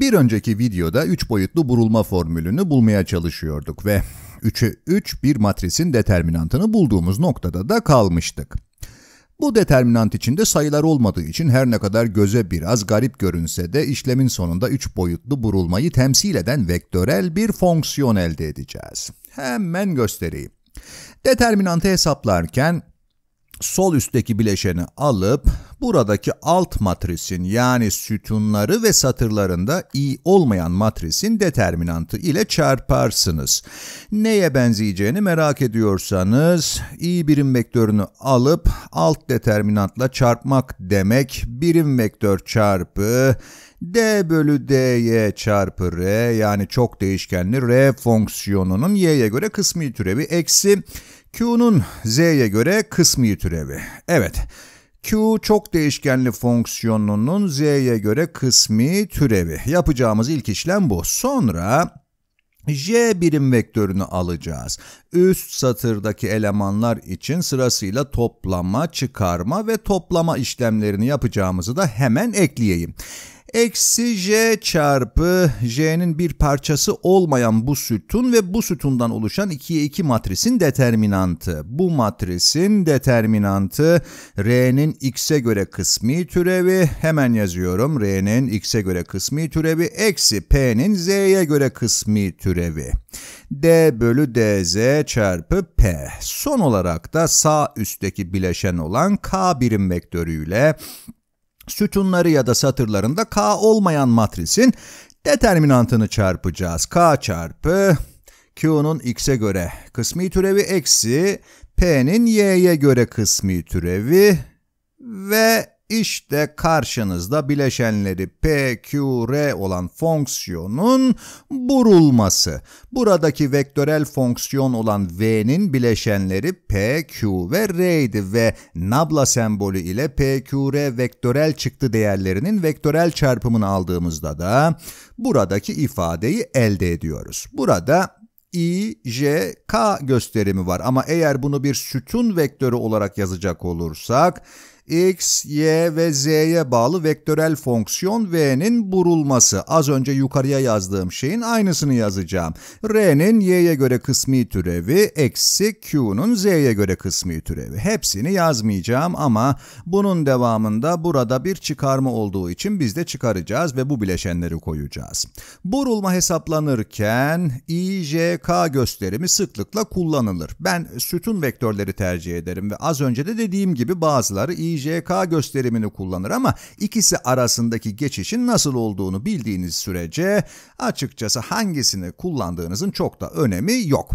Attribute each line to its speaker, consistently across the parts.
Speaker 1: Bir önceki videoda 3 boyutlu burulma formülünü bulmaya çalışıyorduk ve 3'e 3 bir matrisin determinantını bulduğumuz noktada da kalmıştık. Bu determinant içinde sayılar olmadığı için her ne kadar göze biraz garip görünse de işlemin sonunda 3 boyutlu burulmayı temsil eden vektörel bir fonksiyon elde edeceğiz. Hemen göstereyim. Determinantı hesaplarken sol üstteki bileşeni alıp buradaki alt matrisin yani sütunları ve satırlarında i olmayan matrisin determinantı ile çarparsınız. Neye benzeyeceğini merak ediyorsanız i birim vektörünü alıp alt determinantla çarpmak demek birim vektör çarpı d bölü dy çarpı r yani çok değişkenli r fonksiyonunun y'ye göre kısmi türevi eksi Q'nun z'ye göre kısmi türevi. Evet, Q çok değişkenli fonksiyonunun z'ye göre kısmi türevi. Yapacağımız ilk işlem bu. Sonra J birim vektörünü alacağız. Üst satırdaki elemanlar için sırasıyla toplama, çıkarma ve toplama işlemlerini yapacağımızı da hemen ekleyeyim. Eksi j çarpı j'nin bir parçası olmayan bu sütun ve bu sütundan oluşan 2'ye 2 matrisin determinantı. Bu matrisin determinantı r'nin x'e göre kısmi türevi hemen yazıyorum. r'nin x'e göre kısmi türevi eksi p'nin z'ye göre kısmi türevi. d bölü dz çarpı p. Son olarak da sağ üstteki bileşen olan k birim vektörüyle sütunları ya da satırlarında K olmayan matrisin determinantını çarpacağız. K çarpı Q'nun X'e göre kısmi türevi eksi P'nin Y'ye göre kısmi türevi ve işte karşınızda bileşenleri P, Q, R olan fonksiyonun burulması. Buradaki vektörel fonksiyon olan V'nin bileşenleri P, Q ve R ve nabla sembolü ile P, Q, R vektörel çıktı değerlerinin vektörel çarpımını aldığımızda da buradaki ifadeyi elde ediyoruz. Burada i, j, k gösterimi var ama eğer bunu bir sütun vektörü olarak yazacak olursak x, y ve z'ye bağlı vektörel fonksiyon v'nin burulması. Az önce yukarıya yazdığım şeyin aynısını yazacağım. r'nin y'ye göre kısmi türevi eksi q'nun z'ye göre kısmi türevi. Hepsini yazmayacağım ama bunun devamında burada bir çıkarma olduğu için biz de çıkaracağız ve bu bileşenleri koyacağız. Burulma hesaplanırken i, j, k gösterimi sıklıkla kullanılır. Ben sütun vektörleri tercih ederim ve az önce de dediğim gibi bazıları i DJK gösterimini kullanır ama ikisi arasındaki geçişin nasıl olduğunu bildiğiniz sürece açıkçası hangisini kullandığınızın çok da önemi yok.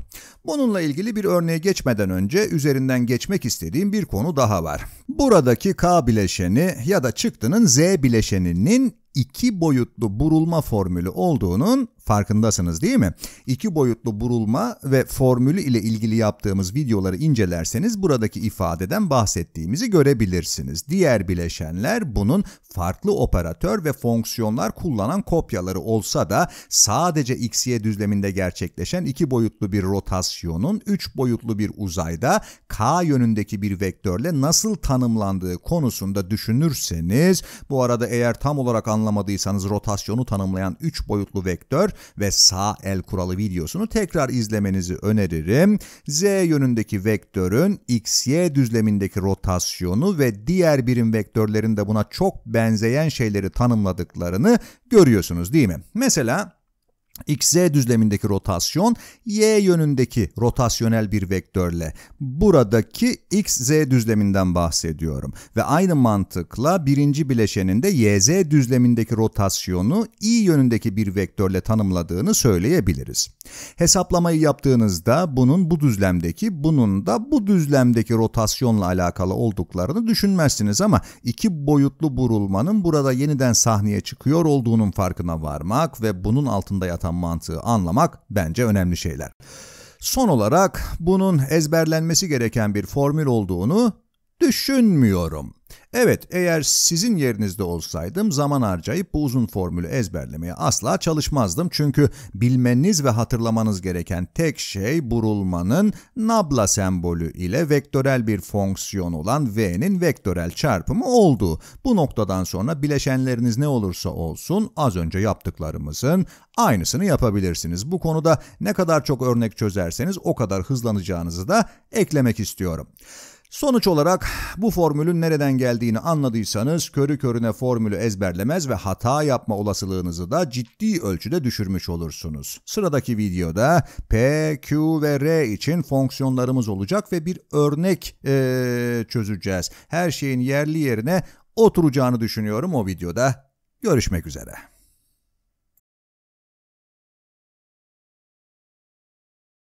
Speaker 1: Bununla ilgili bir örneğe geçmeden önce üzerinden geçmek istediğim bir konu daha var. Buradaki K bileşeni ya da çıktının Z bileşeninin iki boyutlu burulma formülü olduğunun Farkındasınız değil mi? İki boyutlu burulma ve formülü ile ilgili yaptığımız videoları incelerseniz buradaki ifadeden bahsettiğimizi görebilirsiniz. Diğer bileşenler bunun farklı operatör ve fonksiyonlar kullanan kopyaları olsa da sadece x-y düzleminde gerçekleşen iki boyutlu bir rotasyonun üç boyutlu bir uzayda k yönündeki bir vektörle nasıl tanımlandığı konusunda düşünürseniz bu arada eğer tam olarak anlamadıysanız rotasyonu tanımlayan üç boyutlu vektör ve sağ el kuralı videosunu tekrar izlemenizi öneririm. Z yönündeki vektörün xy düzlemindeki rotasyonu ve diğer birim vektörlerinde buna çok benzeyen şeyleri tanımladıklarını görüyorsunuz değil mi? Mesela XZ düzlemindeki rotasyon Y yönündeki rotasyonel bir vektörle. Buradaki XZ düzleminden bahsediyorum. Ve aynı mantıkla birinci bileşeninde YZ düzlemindeki rotasyonu Y yönündeki bir vektörle tanımladığını söyleyebiliriz. Hesaplamayı yaptığınızda bunun bu düzlemdeki, bunun da bu düzlemdeki rotasyonla alakalı olduklarını düşünmezsiniz ama iki boyutlu burulmanın burada yeniden sahneye çıkıyor olduğunun farkına varmak ve bunun altında yatan yaratan mantığı anlamak bence önemli şeyler. Son olarak bunun ezberlenmesi gereken bir formül olduğunu düşünmüyorum. Evet eğer sizin yerinizde olsaydım zaman harcayıp bu uzun formülü ezberlemeye asla çalışmazdım. Çünkü bilmeniz ve hatırlamanız gereken tek şey burulmanın nabla sembolü ile vektörel bir fonksiyon olan v'nin vektörel çarpımı olduğu. Bu noktadan sonra bileşenleriniz ne olursa olsun az önce yaptıklarımızın aynısını yapabilirsiniz. Bu konuda ne kadar çok örnek çözerseniz o kadar hızlanacağınızı da eklemek istiyorum. Sonuç olarak bu formülün nereden geldiğini anladıysanız körü körüne formülü ezberlemez ve hata yapma olasılığınızı da ciddi ölçüde düşürmüş olursunuz. Sıradaki videoda P, Q ve R için fonksiyonlarımız olacak ve bir örnek ee, çözeceğiz. Her şeyin yerli yerine oturacağını düşünüyorum o videoda. Görüşmek üzere.